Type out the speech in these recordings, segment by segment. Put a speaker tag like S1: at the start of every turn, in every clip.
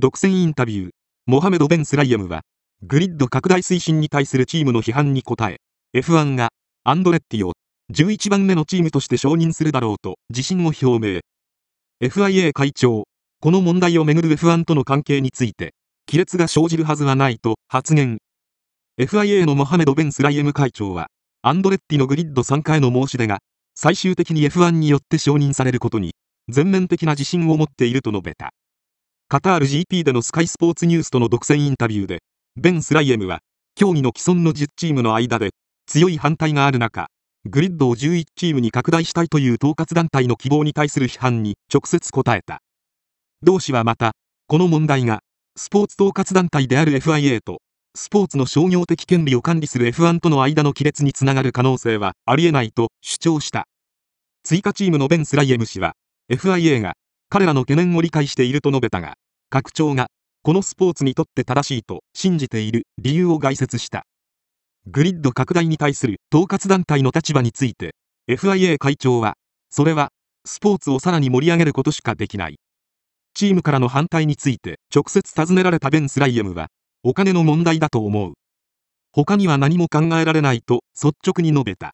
S1: 独占インタビュー、モハメド・ベン・スライエムは、グリッド拡大推進に対するチームの批判に応え、F1 がアンドレッティを11番目のチームとして承認するだろうと自信を表明。FIA 会長、この問題をめぐる F1 との関係について、亀裂が生じるはずはないと発言。FIA のモハメド・ベン・スライエム会長は、アンドレッティのグリッド参加への申し出が、最終的に F1 によって承認されることに、全面的な自信を持っていると述べた。カタール GP でのスカイスポーツニュースとの独占インタビューで、ベン・スライエムは、競技の既存の10チームの間で、強い反対がある中、グリッドを11チームに拡大したいという統括団体の希望に対する批判に直接答えた。同氏はまた、この問題が、スポーツ統括団体である FIA と、スポーツの商業的権利を管理する F1 との間の亀裂につながる可能性はありえないと主張した。追加チームのベン・スライエム氏は、FIA が彼らの懸念を理解していると述べたが、拡張が、このスポーツにとって正しいと信じている理由を概説した。グリッド拡大に対する統括団体の立場について、FIA 会長は、それは、スポーツをさらに盛り上げることしかできない。チームからの反対について直接尋ねられたベン・スライエムは、お金の問題だと思う。他には何も考えられないと率直に述べた。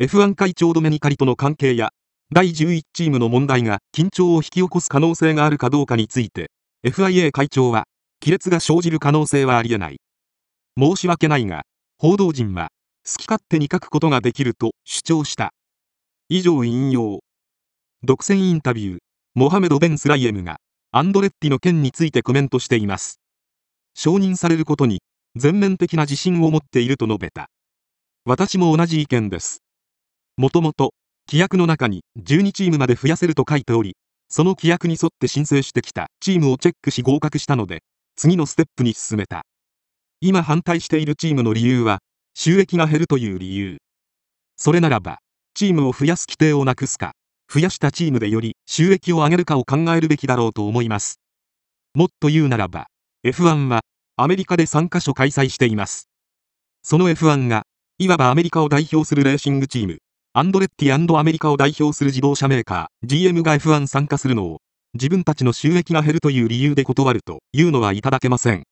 S1: F1 会長ドメニカリとの関係や第11チームの問題が緊張を引き起こす可能性があるかどうかについて、FIA 会長は、亀裂が生じる可能性はありえない。申し訳ないが、報道陣は、好き勝手に書くことができると主張した。以上引用。独占インタビュー、モハメド・ベン・スライエムが、アンドレッティの件についてコメントしています。承認されることに、全面的な自信を持っていると述べた。私も同じ意見です。もともと、規約の中に12チームまで増やせると書いており、その規約に沿って申請してきたチームをチェックし合格したので、次のステップに進めた。今反対しているチームの理由は、収益が減るという理由。それならば、チームを増やす規定をなくすか、増やしたチームでより収益を上げるかを考えるべきだろうと思います。もっと言うならば、F1 はアメリカで3カ所開催しています。その F1 が、いわばアメリカを代表するレーシングチーム、アンドレッティアメリカを代表する自動車メーカー、GM が F1 参加するのを、自分たちの収益が減るという理由で断るというのはいただけません。